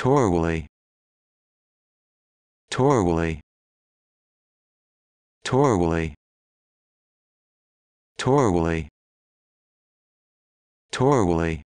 Torwally Torwally Torwally Torwally Torwally